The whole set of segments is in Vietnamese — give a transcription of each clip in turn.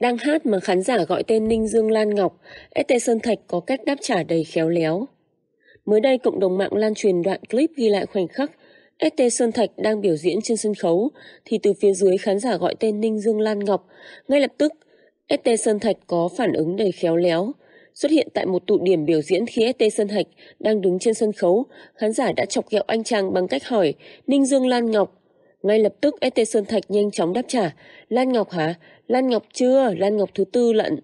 Đang hát mà khán giả gọi tên Ninh Dương Lan Ngọc, ST Sơn Thạch có cách đáp trả đầy khéo léo. Mới đây, cộng đồng mạng lan truyền đoạn clip ghi lại khoảnh khắc ST Sơn Thạch đang biểu diễn trên sân khấu, thì từ phía dưới khán giả gọi tên Ninh Dương Lan Ngọc. Ngay lập tức, ST Sơn Thạch có phản ứng đầy khéo léo. Xuất hiện tại một tụ điểm biểu diễn khi ST Sơn Thạch đang đứng trên sân khấu, khán giả đã chọc ghẹo anh chàng bằng cách hỏi Ninh Dương Lan Ngọc ngay lập tức ST Sơn Thạch nhanh chóng đáp trả. Lan Ngọc hả? Lan Ngọc chưa, Lan Ngọc thứ tư lận.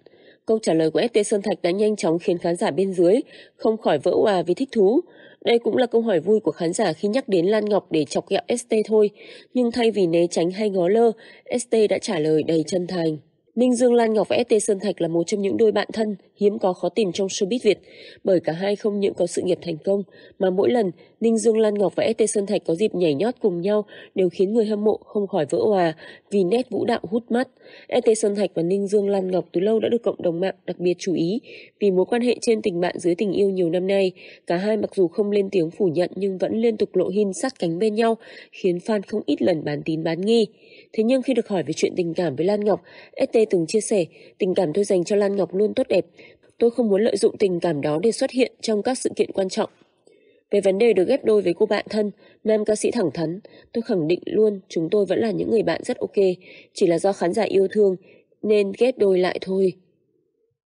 Câu trả lời của ST Sơn Thạch đã nhanh chóng khiến khán giả bên dưới không khỏi vỡ òa vì thích thú. Đây cũng là câu hỏi vui của khán giả khi nhắc đến Lan Ngọc để chọc ghẹo ST thôi, nhưng thay vì né tránh hay ngó lơ, ST đã trả lời đầy chân thành. Minh Dương Lan Ngọc và ST Sơn Thạch là một trong những đôi bạn thân, hiếm có khó tìm trong showbiz Việt, bởi cả hai không những có sự nghiệp thành công, mà mỗi lần Ninh Dương Lan Ngọc và ST Sơn Thạch có dịp nhảy nhót cùng nhau đều khiến người hâm mộ không khỏi vỡ hòa vì nét vũ đạo hút mắt. ST Sơn Thạch và Ninh Dương Lan Ngọc từ lâu đã được cộng đồng mạng đặc biệt chú ý vì mối quan hệ trên tình bạn dưới tình yêu nhiều năm nay. Cả hai mặc dù không lên tiếng phủ nhận nhưng vẫn liên tục lộ hin sát cánh bên nhau, khiến fan không ít lần bán tín bán nghi. Thế nhưng khi được hỏi về chuyện tình cảm với Lan Ngọc, ST từng chia sẻ, tình cảm tôi dành cho Lan Ngọc luôn tốt đẹp, tôi không muốn lợi dụng tình cảm đó để xuất hiện trong các sự kiện quan trọng. Về vấn đề được ghép đôi với cô bạn thân, nam ca sĩ thẳng thắn, tôi khẳng định luôn chúng tôi vẫn là những người bạn rất ok, chỉ là do khán giả yêu thương nên ghép đôi lại thôi.